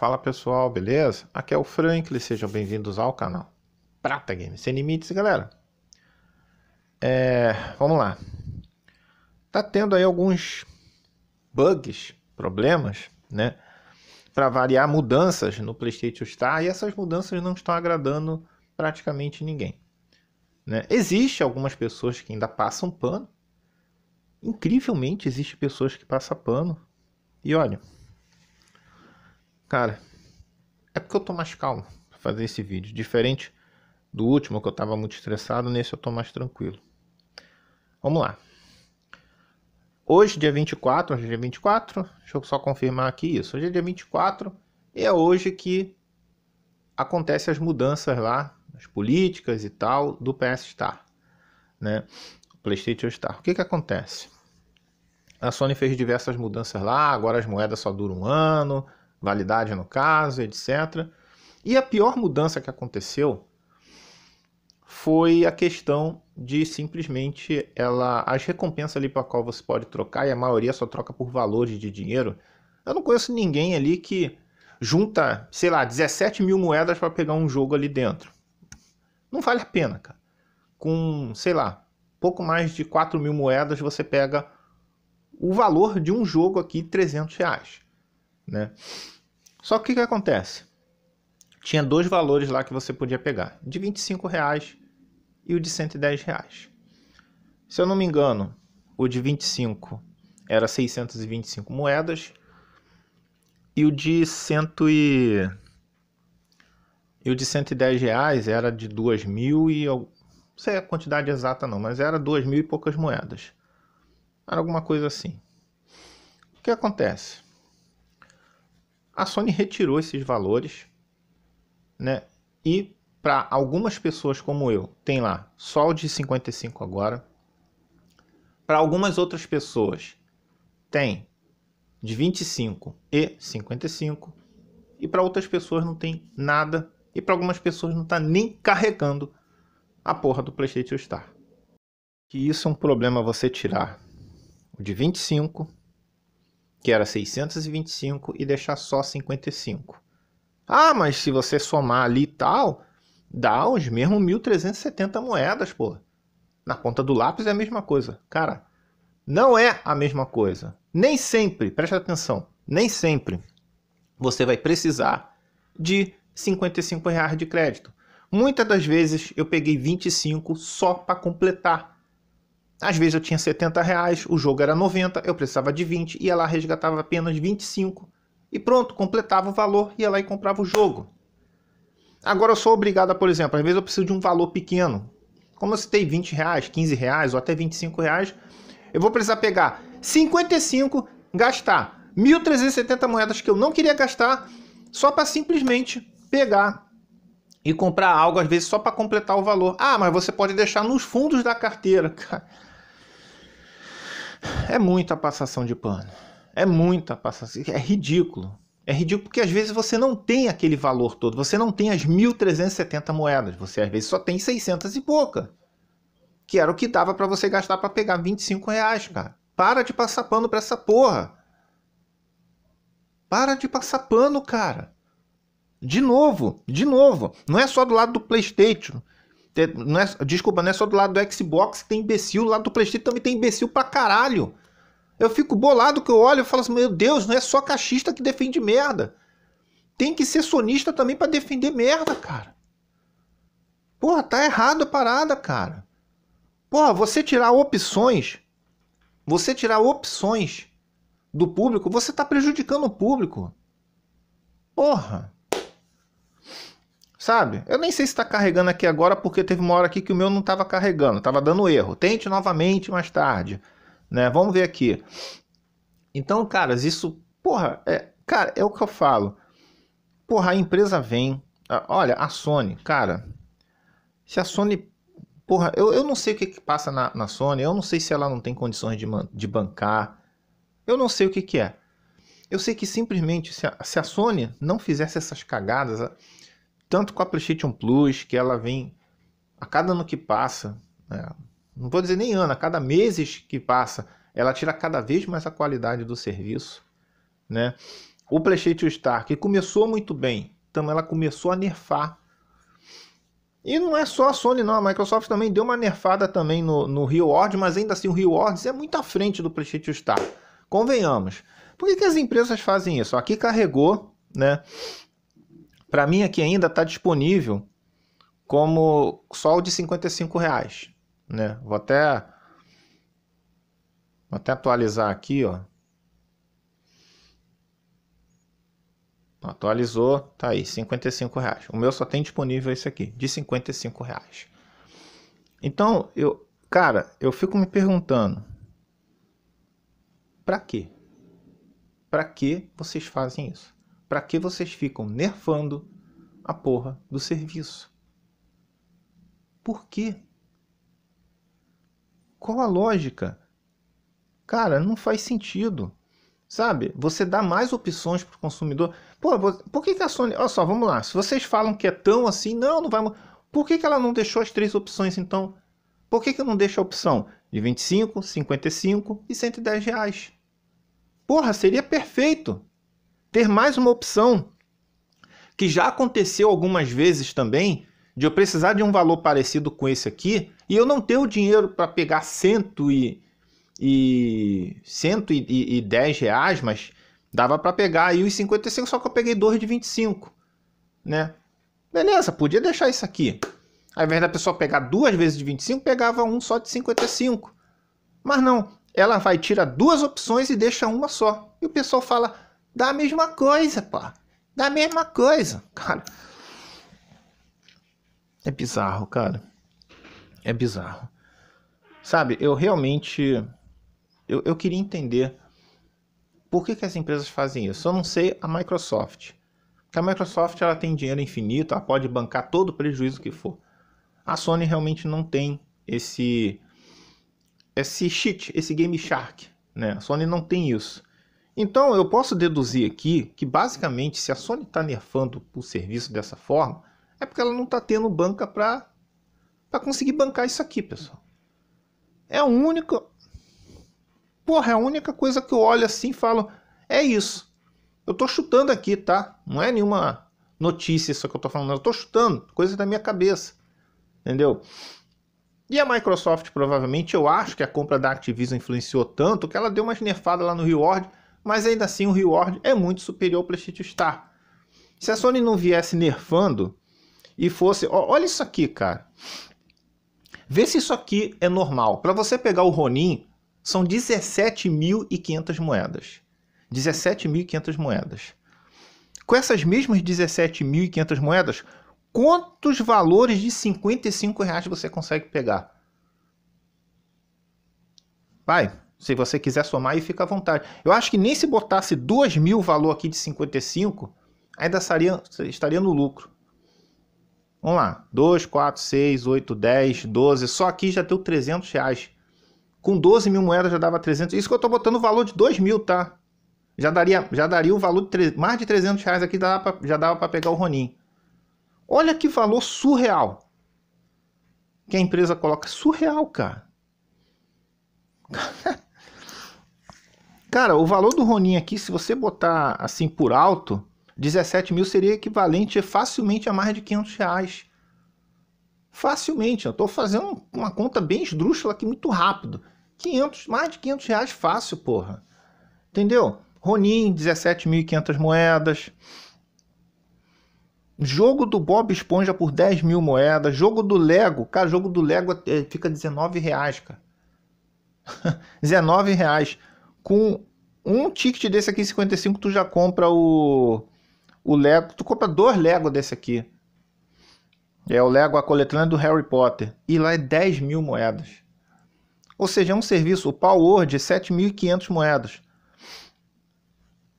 Fala pessoal, beleza? Aqui é o Franklin, sejam bem-vindos ao canal Prata Games. Sem Limites, galera. É, vamos lá. Tá tendo aí alguns bugs, problemas, né? Para variar mudanças no PlayStation Star e essas mudanças não estão agradando praticamente ninguém. Né? Existe algumas pessoas que ainda passam pano. Incrivelmente, existe pessoas que passam pano. E olha, Cara, é porque eu tô mais calmo pra fazer esse vídeo. Diferente do último que eu tava muito estressado, nesse eu tô mais tranquilo. Vamos lá. Hoje, dia 24, hoje é dia 24, deixa eu só confirmar aqui isso. Hoje é dia 24 e é hoje que acontecem as mudanças lá, as políticas e tal, do PS Star, né? PlayStation Star. O que que acontece? A Sony fez diversas mudanças lá, agora as moedas só duram um ano, validade no caso, etc. E a pior mudança que aconteceu foi a questão de simplesmente ela as recompensas ali para qual você pode trocar e a maioria só troca por valores de dinheiro. Eu não conheço ninguém ali que junta, sei lá, 17 mil moedas para pegar um jogo ali dentro. Não vale a pena, cara. Com, sei lá, pouco mais de 4 mil moedas você pega o valor de um jogo aqui 300 reais né? Só que o que acontece? Tinha dois valores lá que você podia pegar, de 25 reais e o de 110 reais. Se eu não me engano, o de 25 era 625 moedas e o de 100 e... e o de 110 reais era de 2 mil e não sei a quantidade exata não, mas era 2 mil e poucas moedas. Era alguma coisa assim. O que acontece? a Sony retirou esses valores, né? E para algumas pessoas como eu, tem lá só o de 55 agora. Para algumas outras pessoas, tem de 25 e 55. E para outras pessoas não tem nada. E para algumas pessoas não está nem carregando a porra do PlayStation Star. Que isso é um problema você tirar o de 25 que era 625, e deixar só 55. Ah, mas se você somar ali tal, dá os mesmos 1.370 moedas, pô. Na ponta do lápis é a mesma coisa. Cara, não é a mesma coisa. Nem sempre, preste atenção, nem sempre você vai precisar de 55 reais de crédito. Muitas das vezes eu peguei 25 só para completar. Às vezes eu tinha 70 reais, o jogo era 90, eu precisava de 20, e ela resgatava apenas 25 e pronto, completava o valor, ia lá e comprava o jogo. Agora eu sou obrigada, por exemplo, às vezes eu preciso de um valor pequeno. Como eu citei 20 reais, 15 reais ou até 25 reais, eu vou precisar pegar 55, gastar 1.370 moedas que eu não queria gastar, só para simplesmente pegar e comprar algo, às vezes só para completar o valor. Ah, mas você pode deixar nos fundos da carteira. É muita passação de pano. É muita passação. É ridículo. É ridículo porque às vezes você não tem aquele valor todo. Você não tem as 1.370 moedas. Você às vezes só tem 600 e pouca. Que era o que dava para você gastar para pegar 25 reais, cara. Para de passar pano pra essa porra. Para de passar pano, cara. De novo, de novo. Não é só do lado do PlayStation. Não é, desculpa, não é só do lado do Xbox que tem imbecil, do lado do PlayStation também tem imbecil pra caralho. Eu fico bolado que eu olho e falo assim: meu Deus, não é só cachista que defende merda. Tem que ser sonista também para defender merda, cara. Porra, tá errado a parada, cara. Porra, você tirar opções, você tirar opções do público, você tá prejudicando o público. Porra. Sabe? Eu nem sei se está carregando aqui agora, porque teve uma hora aqui que o meu não estava carregando, estava dando erro. Tente novamente mais tarde, né? Vamos ver aqui. Então, caras, isso, porra, é, cara, é o que eu falo. Porra, a empresa vem. Olha, a Sony, cara, se a Sony Porra, eu, eu não sei o que, que passa na, na Sony, eu não sei se ela não tem condições de, man, de bancar, eu não sei o que, que é. Eu sei que simplesmente se a, se a Sony não fizesse essas cagadas, tanto com a PlayStation Plus, que ela vem a cada ano que passa, né? não vou dizer nem ano, a cada meses que passa, ela tira cada vez mais a qualidade do serviço, né? O PlayStation Star, que começou muito bem, então ela começou a nerfar. E não é só a Sony não, a Microsoft também deu uma nerfada também no, no Rewards, mas ainda assim o Rewards é muito à frente do PlayStation Star, convenhamos. Por que, que as empresas fazem isso? Aqui carregou, né? Para mim aqui ainda está disponível como só o de 55 reais, né? Vou até vou até atualizar aqui, ó. Atualizou, tá aí, 55 reais. O meu só tem disponível esse aqui, de 55 reais. Então, eu, cara, eu fico me perguntando, para quê? Para que vocês fazem isso? para que vocês ficam nerfando a porra do serviço? Por quê? Qual a lógica? Cara, não faz sentido. Sabe? Você dá mais opções para o consumidor. Pô, por que, que a Sony. Olha só, vamos lá. Se vocês falam que é tão assim, não, não vai. Por que, que ela não deixou as três opções então? Por que, que não deixa a opção de 25, 55 e 110 reais? Porra, seria perfeito ter mais uma opção que já aconteceu algumas vezes também, de eu precisar de um valor parecido com esse aqui e eu não ter o dinheiro para pegar cento e, e dez reais, mas dava para pegar aí os 55, só que eu peguei dois de 25, né? Beleza, podia deixar isso aqui. Ao invés da pessoa pegar duas vezes de 25, pegava um só de 55. Mas não, ela vai tirar duas opções e deixa uma só. E o pessoal fala: Dá a mesma coisa, pô. Dá a mesma coisa, cara. É bizarro, cara. É bizarro. Sabe, eu realmente. Eu, eu queria entender por que, que as empresas fazem isso. Eu não sei a Microsoft. Porque a Microsoft ela tem dinheiro infinito, ela pode bancar todo o prejuízo que for. A Sony realmente não tem esse esse cheat, esse game shark, né? A Sony não tem isso. Então eu posso deduzir aqui que basicamente se a Sony está nerfando o serviço dessa forma, é porque ela não está tendo banca para conseguir bancar isso aqui, pessoal. É a única. Porra, é a única coisa que eu olho assim e falo. É isso. Eu tô chutando aqui, tá? Não é nenhuma notícia isso que eu tô falando. Eu tô chutando, coisa da minha cabeça. Entendeu? E a Microsoft, provavelmente, eu acho que a compra da Activision influenciou tanto que ela deu uma nerfada lá no reward mas ainda assim o reward é muito superior ao PlayStation Star. Se a Sony não viesse nerfando e fosse, ó, olha isso aqui, cara. Vê se isso aqui é normal. Para você pegar o Ronin, são 17.500 moedas. 17.500 moedas. Com essas mesmas 17.500 moedas, quantos valores de 55 reais você consegue pegar? Vai. Se você quiser somar, aí fica à vontade. Eu acho que nem se botasse 2 mil valor aqui de 55, ainda estaria, estaria no lucro. Vamos lá, 2, 4, 6, 8, 10, 12, só aqui já deu 300 reais. Com 12 mil moedas já dava 300, isso que eu estou botando o valor de 2 mil, tá? Já daria, já daria o valor de 3, mais de 300 reais aqui, já dava para pegar o Ronin. Olha que valor surreal que a empresa coloca. Surreal, cara. Cara, o valor do Ronin aqui, se você botar assim por alto, 17 mil seria equivalente facilmente a mais de 500 reais. Facilmente, eu estou fazendo uma conta bem esdrúxula aqui muito rápido. 500, mais de 500 reais fácil, porra. Entendeu? Ronin, 17.500 moedas. Jogo do Bob Esponja por 10 mil moedas. Jogo do Lego. Cara, jogo do Lego é, é, fica 19 reais, cara. 19 reais com um ticket desse aqui, 55, tu já compra o, o Lego. Tu compra dois Lego desse aqui. É o Lego A Coletânea do Harry Potter. E lá é 10 mil moedas. Ou seja, é um serviço. O Powerword é 7.500 moedas.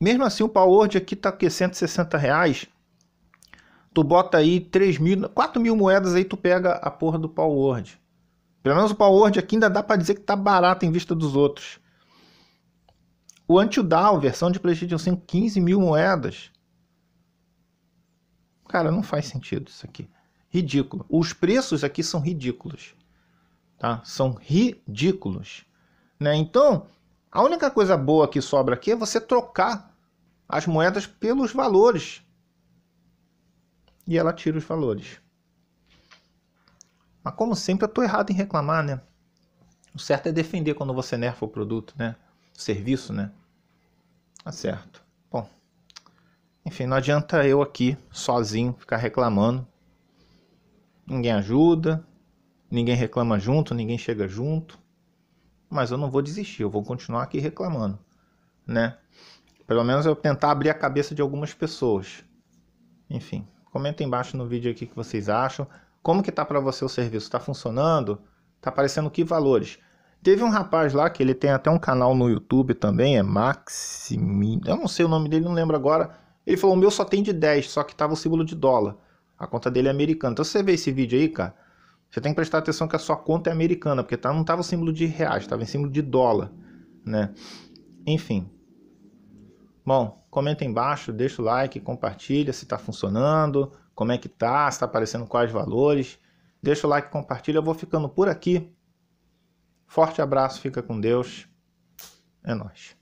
Mesmo assim, o Power aqui tá aqui 160 reais. Tu bota aí 3 mil, 4 mil moedas aí tu pega a porra do Power. Pelo menos o Power aqui ainda dá para dizer que tá barato em vista dos outros. O Until Down, versão de PlayStation 5, 15 mil moedas. Cara, não faz sentido isso aqui. Ridículo. Os preços aqui são ridículos. Tá? São ridículos. Né? Então, a única coisa boa que sobra aqui é você trocar as moedas pelos valores. E ela tira os valores. Mas como sempre, eu tô errado em reclamar, né? O certo é defender quando você nerfa o produto, né? serviço, né? Tá certo. Bom, enfim, não adianta eu aqui sozinho ficar reclamando. Ninguém ajuda, ninguém reclama junto, ninguém chega junto. Mas eu não vou desistir, eu vou continuar aqui reclamando, né? Pelo menos eu tentar abrir a cabeça de algumas pessoas. Enfim, comenta embaixo no vídeo aqui o que vocês acham. Como que tá para você o serviço? Tá funcionando? Tá aparecendo que valores? Teve um rapaz lá que ele tem até um canal no YouTube também, é Maximi, eu não sei o nome dele, não lembro agora. Ele falou: "O meu só tem de 10, só que tava o símbolo de dólar. A conta dele é americana". Então você vê esse vídeo aí, cara, você tem que prestar atenção que a sua conta é americana, porque tá, não tava o símbolo de reais, tava em símbolo de dólar, né? Enfim. Bom, comenta embaixo, deixa o like, compartilha se tá funcionando, como é que tá, se tá aparecendo quais valores. Deixa o like, compartilha, eu vou ficando por aqui. Forte abraço, fica com Deus. É nóis.